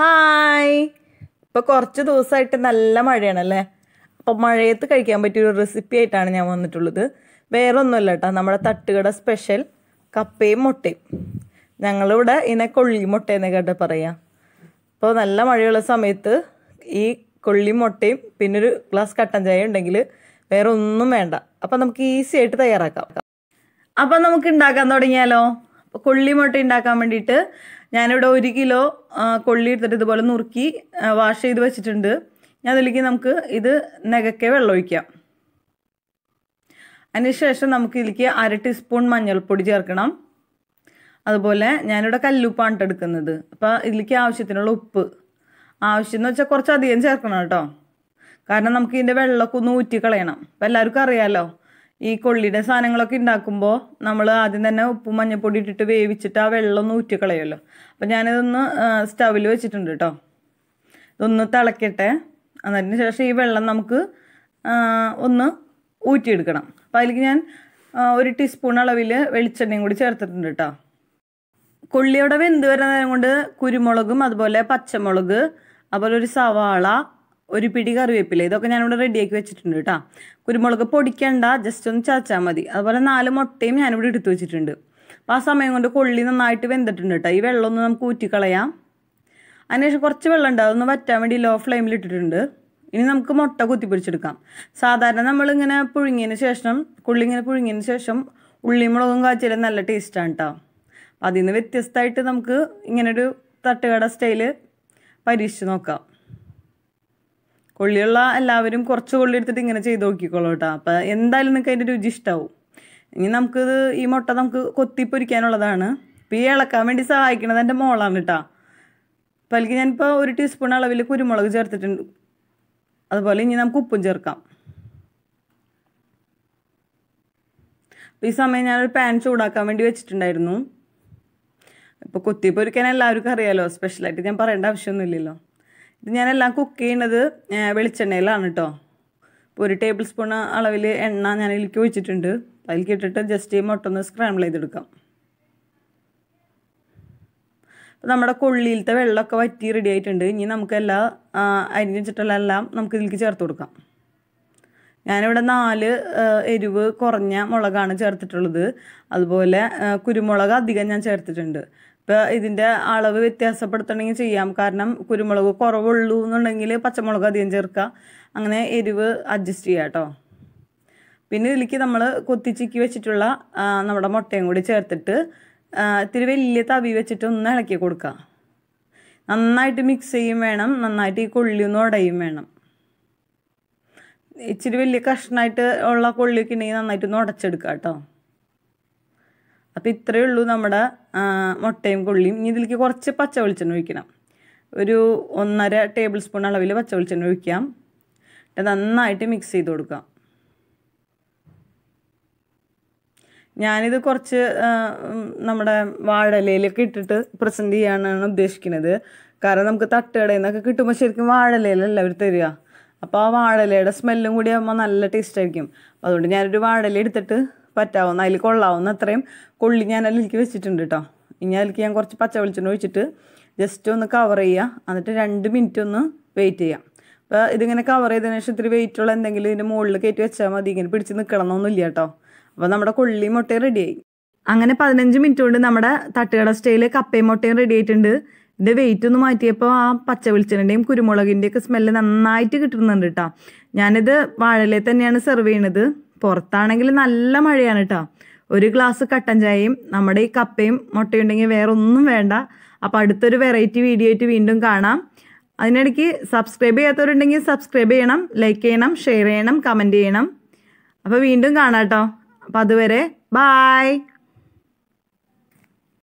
hi ഇപ്പൊ കുറച്ച് ദിവസമായിട്ട് നല്ല മഴയാണ് അല്ലേ അപ്പോൾ മഴയത്ത് കഴിക്കാൻ ഒരു റെസിപ്പി ആയിട്ടാണ് ഞാൻ വന്നിട്ടുള്ളത് വേറെ ഒന്നുമല്ല കേട്ടോ നമ്മുടെ തട്ടുകട സ്പെഷ്യൽ കപ്പയും മുട്ടയും ഞങ്ങളിവിടെ ഇതിനെ കൊള്ളി മുട്ട എന്നൊക്കെ കേട്ടോ പറയാം അപ്പോൾ നല്ല മഴയുള്ള സമയത്ത് ഈ കൊള്ളി മുട്ടയും പിന്നെ ഒരു ഗ്ലാസ് കട്ടൻ ചായ ഉണ്ടെങ്കിൽ വേറെ ഒന്നും വേണ്ട അപ്പോൾ നമുക്ക് ഈസി ആയിട്ട് തയ്യാറാക്കാം അപ്പം നമുക്ക് ഉണ്ടാക്കാൻ തുടങ്ങിയാലോ കൊള്ളിമുട്ട ഉണ്ടാക്കാൻ വേണ്ടിയിട്ട് ഞാനിവിടെ ഒരു കിലോ കൊള്ളി എടുത്തിട്ട് ഇതുപോലെ നുറുക്കി വാഷ് ചെയ്ത് വെച്ചിട്ടുണ്ട് ഞാൻ അതിലേക്ക് നമുക്ക് ഇത് നെകക്കെ വെള്ളം ഒഴിക്കാം അതിനുശേഷം നമുക്ക് ഇതിലേക്ക് അര ടീസ്പൂൺ മഞ്ഞൾപ്പൊടി ചേർക്കണം അതുപോലെ ഞാനിവിടെ കല്ലുപ്പാണ് എടുക്കുന്നത് അപ്പോൾ ഇതിലേക്ക് ആവശ്യത്തിനുള്ള ഉപ്പ് ആവശ്യം എന്ന് വെച്ചാൽ കുറച്ചധികം ചേർക്കണം കേട്ടോ കാരണം നമുക്ക് ഇതിൻ്റെ വെള്ളമൊക്കെ ഒന്ന് ഊറ്റി കളയണം അപ്പോൾ എല്ലാവർക്കും അറിയാമല്ലോ ഈ കൊള്ളിയുടെ സാധനങ്ങളൊക്കെ ഉണ്ടാക്കുമ്പോൾ നമ്മൾ ആദ്യം തന്നെ ഉപ്പും മഞ്ഞപ്പൊടി ഇട്ടിട്ട് വേവിച്ചിട്ട് ആ വെള്ളം ഒന്ന് ഊറ്റിക്കളയുമല്ലോ അപ്പം ഞാനിതൊന്ന് സ്റ്റവിൽ വെച്ചിട്ടുണ്ട് കേട്ടോ ഇതൊന്ന് തിളക്കട്ടെ അതിന് ശേഷം ഈ വെള്ളം നമുക്ക് ഒന്ന് ഊറ്റിയെടുക്കണം അപ്പം അതിലേക്ക് ഞാൻ ഒരു ടീസ്പൂൺ അളവിൽ വെളിച്ചെണ്ണയും കൂടി ചേർത്തിട്ടുണ്ട് കേട്ടോ കൊള്ളിയോടെ വെന്ത് വരുന്ന നേരം കൊണ്ട് കുരുമുളകും അതുപോലെ പച്ചമുളക് അതുപോലെ ഒരു സവാള ഒരു പിടി കറിവേപ്പില ഇതൊക്കെ ഞാനിവിടെ റെഡിയാക്കി വെച്ചിട്ടുണ്ട് കേട്ടോ കുരുമുളക് പൊടിക്കണ്ട ജസ്റ്റ് ഒന്ന് ചതച്ചാൽ മതി അതുപോലെ നാല് മുട്ടയും ഞാനിവിടെ എടുത്തു വെച്ചിട്ടുണ്ട് അപ്പോൾ ആ സമയം കൊണ്ട് കൊള്ളി നന്നായിട്ട് വെന്തിട്ടുണ്ട് കേട്ടോ ഈ വെള്ളമൊന്ന് നമുക്ക് ഊറ്റിക്കളയാം അതിനുശേഷം കുറച്ച് വെള്ളം ഉണ്ട് അതൊന്ന് വറ്റാൻ വേണ്ടി ലോ ഫ്ലെയിമിൽ ഇട്ടിട്ടുണ്ട് ഇനി നമുക്ക് മുട്ട കുത്തിപ്പിടിച്ചെടുക്കാം സാധാരണ നമ്മളിങ്ങനെ പുഴുങ്ങിയതിന് ശേഷം കുള്ളി ഇങ്ങനെ പുഴുങ്ങിയതിന് ശേഷം ഉള്ളിയും മുളകും കാച്ചിലും നല്ല ടേസ്റ്റാണ് കേട്ടോ അതിൽ നിന്ന് വ്യത്യസ്തമായിട്ട് നമുക്ക് ഇങ്ങനൊരു തട്ടുകട സ്റ്റൈല് പരീക്ഷിച്ച് നോക്കാം കൊള്ളിയുള്ള എല്ലാവരും കുറച്ച് കൊള്ളി എടുത്തിട്ട് ഇങ്ങനെ ചെയ്ത് നോക്കിക്കോളൂ കേട്ടോ അപ്പോൾ എന്തായാലും നിങ്ങൾക്ക് അതിൻ്റെ രുചി ഇഷ്ടമാവും ഇനി നമുക്കിത് ഈ മുട്ട നമുക്ക് കൊത്തിപ്പൊരിക്കാനുള്ളതാണ് ഇപ്പോൾ ഈ ഇളക്കാൻ വേണ്ടി സഹായിക്കണത് എൻ്റെ മോളാണ് കേട്ടോ അപ്പോൾ അല്ലെങ്കിൽ ഞാനിപ്പോൾ ഒരു ടീസ്പൂൺ അളവിൽ കുരുമുളക് ചേർത്തിട്ടുണ്ട് അതുപോലെ ഇനി നമുക്ക് ഉപ്പും ചേർക്കാം അപ്പോൾ ഈ സമയം ഞാനൊരു പാൻ ചൂടാക്കാൻ വേണ്ടി വെച്ചിട്ടുണ്ടായിരുന്നു ഇപ്പോൾ കുത്തിപ്പൊരിക്കാൻ എല്ലാവർക്കും അറിയാമല്ലോ സ്പെഷ്യലായിട്ട് ഞാൻ പറയേണ്ട ആവശ്യമൊന്നുമില്ലല്ലോ ഇത് ഞാനെല്ലാം കുക്ക് ചെയ്യണത് വെളിച്ചെണ്ണയിലാണ് കേട്ടോ ഒരു ടേബിൾ സ്പൂൺ അളവിൽ എണ്ണ ഞാൻ ഇലക്കി ഒഴിച്ചിട്ടുണ്ട് അതിലേക്ക് ഇട്ടിട്ട് ജസ്റ്റ് ഈ മുട്ട ഒന്ന് സ്ക്രാമ്പിൾ ചെയ്തെടുക്കാം നമ്മുടെ കൊള്ളിയിലത്തെ വെള്ളമൊക്കെ വറ്റി റെഡി ആയിട്ടുണ്ട് ഇനി നമുക്ക് എല്ലാ അരിഞ്ഞ് വെച്ചിട്ടുള്ള എല്ലാം നമുക്ക് ഇതിലേക്ക് ചേർത്ത് കൊടുക്കാം ഞാനിവിടെ നാല് എരിവ് കുറഞ്ഞ മുളകാണ് ചേർത്തിട്ടുള്ളത് അതുപോലെ കുരുമുളക് അധികം ഞാൻ ചേർത്തിട്ടുണ്ട് ഇപ്പോൾ ഇതിൻ്റെ അളവ് വ്യത്യാസപ്പെടുത്തണമെങ്കിൽ ചെയ്യാം കാരണം കുരുമുളക് കുറവുള്ളൂ എന്നുണ്ടെങ്കിൽ പച്ചമുളക് അധികം ചേർക്കുക അങ്ങനെ എരിവ് അഡ്ജസ്റ്റ് ചെയ്യുക കേട്ടോ പിന്നെ ഇതിലേക്ക് നമ്മൾ കൊത്തിച്ചിക്കി വെച്ചിട്ടുള്ള നമ്മുടെ മുട്ടയും കൂടി ചേർത്തിട്ട് ഇത്തിരി വലിയ തവി വെച്ചിട്ട് ഒന്ന് ഇളക്കി കൊടുക്കുക നന്നായിട്ട് മിക്സ് ചെയ്യും വേണം നന്നായിട്ട് ഈ കൊള്ളി ഒന്ന് ഉടയും വേണം ഇച്ചിരി വലിയ കഷ്ണമായിട്ട് ഉള്ള കൊള്ളിയൊക്കെ ഉണ്ടെങ്കിൽ നന്നായിട്ട് ഒന്ന് ഉടച്ചെടുക്കുക കേട്ടോ അപ്പോൾ ഇത്രയേ ഉള്ളൂ നമ്മുടെ മുട്ടയും കൊള്ളിയും ഇനി ഇതിലേക്ക് കുറച്ച് പച്ച വെളിച്ചെണ്ണ ഒഴിക്കണം ഒരു ഒന്നര ടേബിൾ സ്പൂൺ അളവിൽ പച്ച വെളിച്ചെണ്ണ ഒഴിക്കാം നന്നായിട്ട് മിക്സ് ചെയ്ത് കൊടുക്കാം ഞാനിത് കുറച്ച് നമ്മുടെ വാഴലയിലൊക്കെ ഇട്ടിട്ട് പ്രസൻറ്റ് ചെയ്യാനാണ് ഉദ്ദേശിക്കുന്നത് കാരണം നമുക്ക് തട്ടുകടയിൽ നിന്നൊക്കെ കിട്ടുമ്പോൾ ശരിക്കും വാഴലയിലല്ല അവർ തരിക അപ്പോൾ ആ വാഴലയുടെ സ്മെല്ലും കൂടി ആകുമ്പോൾ നല്ല ടേസ്റ്റ് ആയിരിക്കും അതുകൊണ്ട് ഞാനൊരു വാഴല എടുത്തിട്ട് പറ്റാവുന്ന അതിൽ കൊള്ളാവുന്ന അത്രയും കൊള്ളി ഞാൻ അതിലേക്ക് വെച്ചിട്ടുണ്ട് കേട്ടോ ഇനി അതിലേക്ക് ഞാൻ കുറച്ച് പച്ച വെളിച്ചെണ്ണ ഒഴിച്ചിട്ട് ജസ്റ്റ് ഒന്ന് കവർ ചെയ്യുക എന്നിട്ട് രണ്ട് മിനിറ്റ് ഒന്ന് വെയിറ്റ് ചെയ്യാം അപ്പോൾ ഇതിങ്ങനെ കവർ ചെയ്തതിന് ശേഷം ഇത്തിരി വെയിറ്റുള്ള എന്തെങ്കിലും ഇതിൻ്റെ മുകളിൽ കയറ്റി വെച്ചാൽ മതി ഇങ്ങനെ പിടിച്ച് നിൽക്കണമെന്നൊന്നുമില്ല കേട്ടോ അപ്പോൾ നമ്മുടെ കൊള്ളി മുട്ടയും റെഡിയായി അങ്ങനെ പതിനഞ്ച് മിനിറ്റ് കൊണ്ട് നമ്മുടെ തട്ടുകട സ്റ്റൈൽ കപ്പയും മുട്ടയും റെഡി ആയിട്ടുണ്ട് ഇതിൻ്റെ വെയിറ്റ് ഒന്ന് മാറ്റിയപ്പോൾ ആ പച്ച വെളിച്ചെണ്ണൻ്റെയും കുരുമുളകിൻ്റെയൊക്കെ സ്മെല്ല് നന്നായിട്ട് കിട്ടുന്നുണ്ട് കേട്ടോ ഞാനിത് വാഴയിലെ തന്നെയാണ് സെർവ് ചെയ്യണത് പുറത്താണെങ്കിൽ നല്ല മഴയാണ് കേട്ടോ ഒരു ഗ്ലാസ് കട്ടൻ ചായയും നമ്മുടെ ഈ കപ്പയും മുട്ടയുണ്ടെങ്കിൽ വേറെ ഒന്നും വേണ്ട അപ്പോൾ അടുത്തൊരു വെറൈറ്റി വീഡിയോ ആയിട്ട് വീണ്ടും കാണാം അതിനിടയ്ക്ക് സബ്സ്ക്രൈബ് ചെയ്യാത്തവരുണ്ടെങ്കിൽ സബ്സ്ക്രൈബ് ചെയ്യണം ലൈക്ക് ചെയ്യണം ഷെയർ ചെയ്യണം കമൻറ്റ് ചെയ്യണം അപ്പോൾ വീണ്ടും കാണാം കേട്ടോ അപ്പോൾ അതുവരെ ബായ്